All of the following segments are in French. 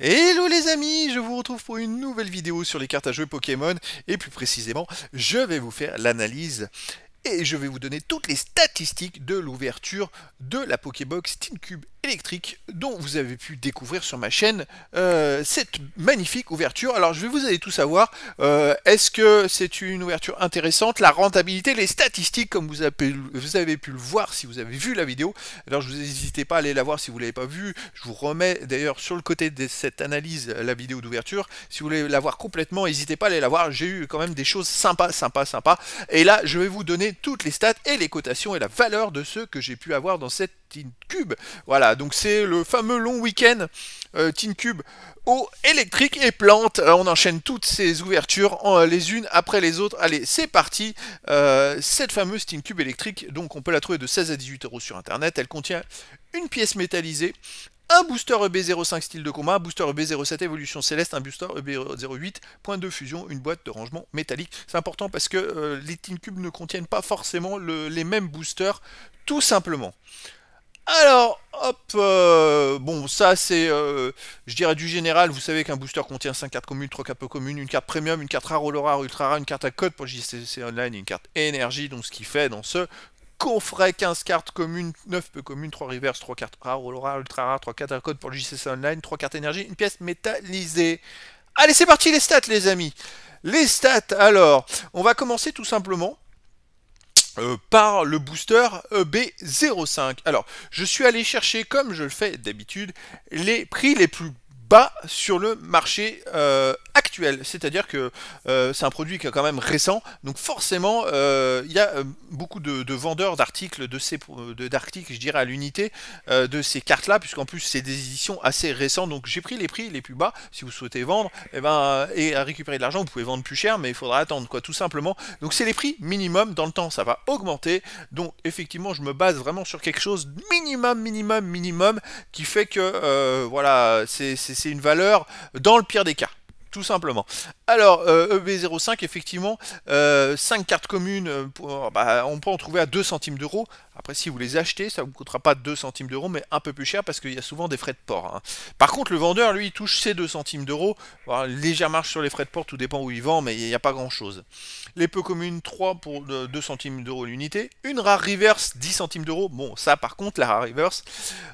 Hello les amis, je vous retrouve pour une nouvelle vidéo sur les cartes à jouer Pokémon et plus précisément je vais vous faire l'analyse et je vais vous donner toutes les statistiques de l'ouverture de la Pokébox Team Cube électrique dont vous avez pu découvrir sur ma chaîne euh, cette magnifique ouverture. Alors je vais vous aller tout savoir, euh, est-ce que c'est une ouverture intéressante, la rentabilité, les statistiques comme vous avez, pu, le voir si vous avez vu la vidéo. Alors je vous n'hésitez pas à aller la voir si vous ne l'avez pas vu, je vous remets d'ailleurs sur le côté de cette analyse euh, la vidéo d'ouverture. Si vous voulez la voir complètement, n'hésitez pas à aller la voir, j'ai eu quand même des choses sympas, sympas, sympas. Et là je vais vous donner toutes les stats et les cotations et la valeur de ceux que j'ai pu avoir dans cette Cube. Voilà, donc c'est le fameux long week-end euh, Cube eau, électrique et plante. on enchaîne toutes ces ouvertures euh, les unes après les autres. Allez, c'est parti. Euh, cette fameuse Teen Cube électrique, donc on peut la trouver de 16 à 18 euros sur internet. Elle contient une pièce métallisée. Un booster EB05 style de combat, un booster EB07 évolution céleste, un booster EB08 point de fusion, une boîte de rangement métallique. C'est important parce que euh, les Tin Cubes ne contiennent pas forcément les mêmes boosters, tout simplement. Alors, hop, euh, bon, ça c'est, euh, je dirais du général, vous savez qu'un booster contient 5 cartes communes, 3 cartes peu communes, une carte premium, une carte rare, ou rare, ultra rare, une carte à code pour JCC Online une carte énergie, donc ce qui fait dans ce coffret 15 cartes communes, 9 peu communes, 3 reverse, 3 cartes rare roller rare, ultra rare, 3 cartes à code pour le JCC Online, 3 cartes énergie, une pièce métallisée. Allez, c'est parti les stats les amis les stats, alors, on va commencer tout simplement euh, par le booster EB05. Alors, je suis allé chercher, comme je le fais d'habitude, les prix les plus sur le marché euh, actuel. C'est-à-dire que euh, c'est un produit qui est quand même récent, donc forcément, euh, il y a beaucoup de, vendeurs d'articles, de ces d'articles, je dirais, à l'unité de ces cartes-là, puisqu'en plus, c'est des éditions assez récentes. Donc j'ai pris les prix les plus bas. Si vous souhaitez vendre et eh ben, et à récupérer de l'argent, vous pouvez vendre plus cher, mais il faudra attendre, quoi, tout simplement. Donc c'est les prix minimum. Dans le temps, ça va augmenter. Donc effectivement, je me base vraiment sur quelque chose minimum, minimum, minimum, qui fait que, voilà, c'est c'est une valeur dans le pire des cas tout simplement. Alors, euh, EB05, effectivement, euh, cinq 5 cartes communes, euh, pour, bah, on peut en trouver à 2 centimes d'euros. Après, si vous les achetez, ça ne vous coûtera pas 2 centimes d'euros, mais un peu plus cher parce qu'il y a souvent des frais de port. Hein. Par contre, le vendeur, lui, il touche ses 2 centimes d'euros. légère marge sur les frais de port, tout dépend où il vend, mais il n'y a pas grand-chose. Les peu communes, 3 pour 2 centimes d'euros l'unité. Une rare reverse, 10 centimes d'euros. Bon, ça, par contre, la rare reverse,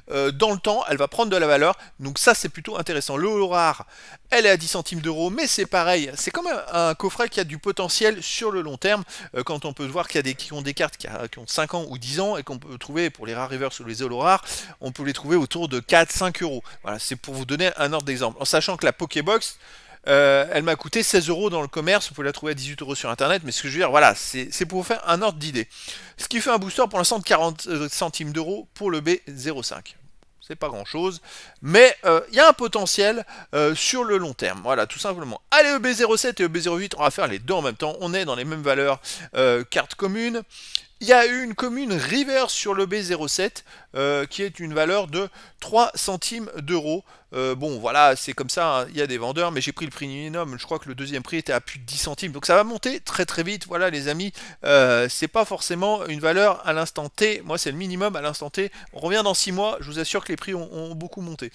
euh, dans le temps, elle va prendre de la valeur. Donc ça, c'est plutôt intéressant. Le rare, elle est à 10 centimes d'euros, mais c'est pareil. C'est quand même un coffret qui a du potentiel sur le long terme. Euh, quand on peut voir qu'il y a des qui ont des cartes qui, qui ont 5 ans ou 10 ans, et qu'on peut trouver pour les rares rivers ou les holo rares, on peut les trouver autour de 4-5 euros. Voilà, c'est pour vous donner un ordre d'exemple. En sachant que la Pokébox, euh, elle m'a coûté 16 euros dans le commerce, on peut la trouver à 18 euros sur internet, mais ce que je veux dire, voilà, c'est pour vous faire un ordre d'idée. Ce qui fait un booster pour l'instant de 40 euh, centimes d'euros pour le B05 c'est pas grand chose, mais euh, il y a un potentiel euh, sur le long terme, voilà tout simplement. Allez b 07 et b 08 on va faire les deux en même temps, on est dans les mêmes valeurs euh, cartes communes, il y a eu une commune River sur le B07 euh, qui est une valeur de 3 centimes d'euros. Euh, bon, voilà, c'est comme ça, hein. il y a des vendeurs, mais j'ai pris le prix minimum. Je crois que le deuxième prix était à plus de 10 centimes. Donc ça va monter très très vite. Voilà, les amis, euh, c'est pas forcément une valeur à l'instant T. Moi, c'est le minimum à l'instant T. On revient dans 6 mois. Je vous assure que les prix ont, ont beaucoup monté.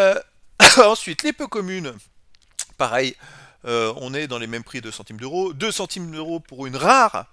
ensuite, les peu communes, pareil. on est dans les mêmes prix de centimes d'euros. 2 centimes d'euros pour une rare.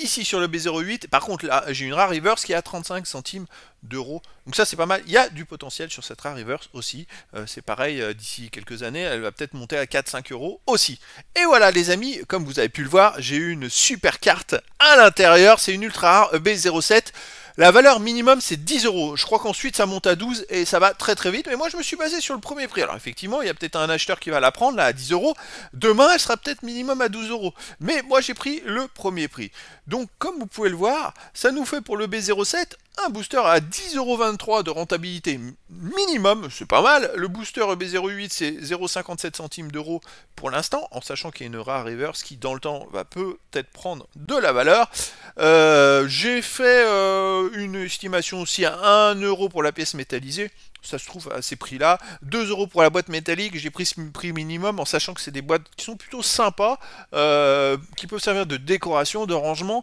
Ici sur le B08, par contre là j'ai une rare reverse qui est à 35 centimes d'euros. Donc ça c'est pas mal. Il y a du potentiel sur cette rare reverse aussi. Euh, c'est pareil, euh, d'ici quelques années, elle va peut-être monter à 4-5 euros aussi. Et voilà les amis, comme vous avez pu le voir, j'ai eu une super carte à l'intérieur. C'est une ultra rare e B07. La valeur minimum, c'est 10 euros. Je crois qu'ensuite, ça monte à 12 et ça va très très vite. Mais moi, je me suis basé sur le premier prix. Alors, effectivement, il y a peut-être un acheteur qui va la prendre là à 10 euros. Demain, elle sera peut-être minimum à 12 euros. Mais moi, j'ai pris le premier prix. Donc, comme vous pouvez le voir, ça nous fait pour le B07 un booster à 10,23€ de rentabilité minimum, c'est pas mal. Le booster e b 08 c'est 0,57 centimes d'euros pour l'instant, en sachant qu'il y a une rare reverse qui, dans le temps, va peut-être prendre de la valeur. Euh, j'ai fait euh, une estimation aussi à 1 euro pour la pièce métallisée ça se trouve à ces prix-là. 2 euros pour la boîte métallique, j'ai pris ce prix minimum en sachant que c'est des boîtes qui sont plutôt sympas, euh, qui peuvent servir de décoration, de rangement.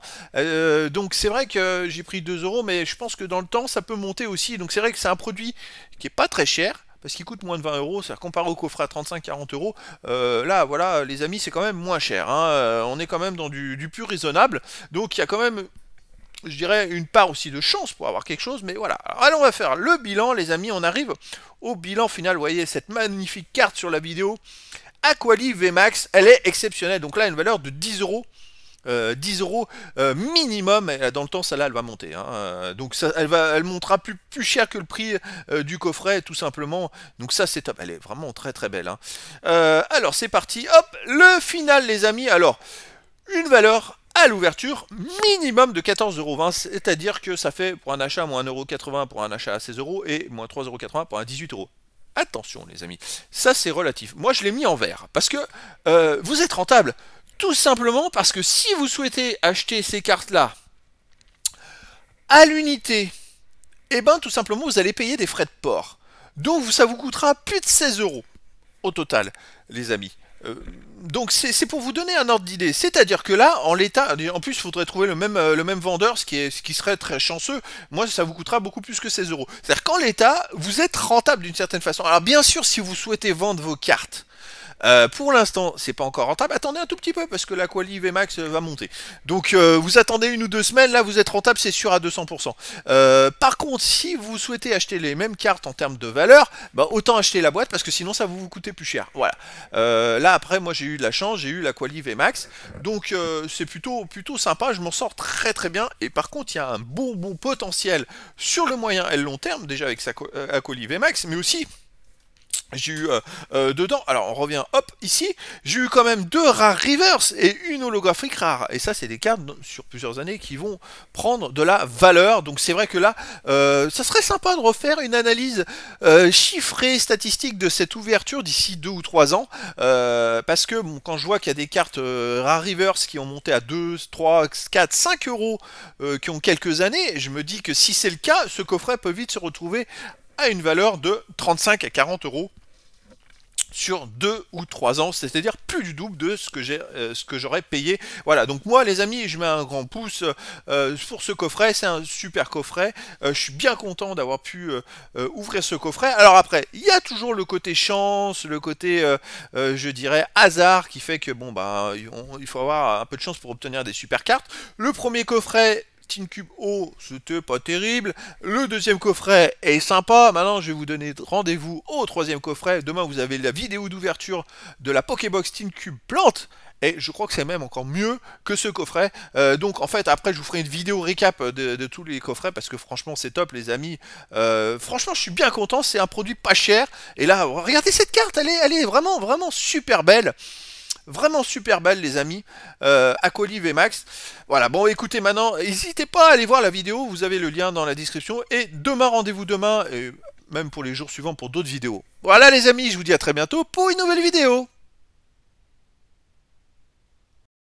donc c'est vrai que j'ai pris 2 euros, mais je pense que dans le temps, ça peut monter aussi. Donc c'est vrai que c'est un produit qui est pas très cher, parce qu'il coûte moins de 20 euros, cest compare au coffret à 35-40 euros, euh, là, voilà, les amis, c'est quand même moins cher. Hein. Euh, on est quand même dans du, plus raisonnable. Donc il y a quand même je dirais, une part aussi de chance pour avoir quelque chose, mais voilà. Alors, on va faire le bilan, les amis, on arrive au bilan final. Vous voyez cette magnifique carte sur la vidéo. Aquali VMAX, elle est exceptionnelle. Donc là, une valeur de 10 euros 10 euh, euros euh, minimum. Euh, dans le temps, celle-là, elle va monter. Hein. Donc, elle, va, elle montera plus, plus cher que le prix du coffret, tout simplement. Donc, ça, c'est top. Elle est vraiment très très belle. Hein. alors, c'est parti. Hop, le final, les amis. Alors, une valeur à l'ouverture minimum de 14,20€, c'est-à-dire que ça fait pour un achat moins 1,80€ pour un achat à 16€ et moins 3,80€ pour un 18€. Attention les amis, ça c'est relatif. Moi je l'ai mis en vert parce que vous êtes rentable. Tout simplement parce que si vous souhaitez acheter ces cartes-là à l'unité, eh ben tout simplement vous allez payer des frais de port. Donc ça vous coûtera plus de 16 euros au total, les amis. Euh, donc c'est pour vous donner un ordre d'idée. C'est-à-dire que là, en l'état, en plus, il faudrait trouver le même, euh, le même vendeur, ce qui, est, ce qui serait très chanceux. Moi, ça vous coûtera beaucoup plus que 16 euros. C'est-à-dire qu'en l'état, vous êtes rentable d'une certaine façon. Alors bien sûr, si vous souhaitez vendre vos cartes, euh, pour l'instant, c'est pas encore rentable. Attendez un tout petit peu parce que la Quali VMAX euh, va monter. Donc euh, vous attendez une ou deux semaines, là vous êtes rentable, c'est sûr à 200%. par contre, si vous souhaitez acheter les mêmes cartes en termes de valeur, bah, autant acheter la boîte parce que sinon ça vous, vous coûter plus cher. Voilà. là après, moi j'ai eu de la chance, j'ai eu la Quali VMAX. Donc c'est plutôt, plutôt sympa, je m'en sors très très bien. Et par contre, il y a un bon bon potentiel sur le moyen et le long terme, déjà avec sa Quali VMAX, mais aussi j'ai eu euh, euh, dedans, alors on revient hop ici, j'ai eu quand même deux rares rivers et une holographique rare. Et ça c'est des cartes sur plusieurs années qui vont prendre de la valeur. Donc c'est vrai que là, euh, ça serait sympa de refaire une analyse chiffrée, statistique de cette ouverture d'ici deux ou trois ans. parce que bon, quand je vois qu'il y a des cartes rares rivers qui ont monté à 2, 3, 4, 5 euros qui ont quelques années, je me dis que si c'est le cas, ce coffret peut vite se retrouver à une valeur de 35 à 40 euros sur 2 ou 3 ans, c'est-à-dire plus du double de ce que j'ai euh, ce que j'aurais payé. Voilà, donc moi les amis, je mets un grand pouce pour euh, ce coffret, c'est un super coffret. Euh, je suis bien content d'avoir pu ouvrir ce coffret. Alors après, il y a toujours le côté chance, le côté je dirais hasard qui fait que bon bah il faut avoir un peu de chance pour obtenir des super cartes. Le premier coffret Steam Cube O, oh, c'était pas terrible. Le deuxième coffret est sympa. Maintenant, je vais vous donner rendez-vous au troisième coffret. Demain, vous avez la vidéo d'ouverture de la Pokébox Steam Cube Plante. Et je crois que c'est même encore mieux que ce coffret. Euh, donc en fait, après, je vous ferai une vidéo récap de, tous les coffrets parce que franchement, c'est top, les amis. Euh, franchement, je suis bien content. C'est un produit pas cher. Et là, regardez cette carte, elle est, elle est vraiment, vraiment super belle. Vraiment super belle les amis, euh, et Max. Voilà, bon écoutez maintenant, n'hésitez pas à aller voir la vidéo, vous avez le lien dans la description. Et demain, rendez-vous demain, et même pour les jours suivants pour d'autres vidéos. Voilà les amis, je vous dis à très bientôt pour une nouvelle vidéo.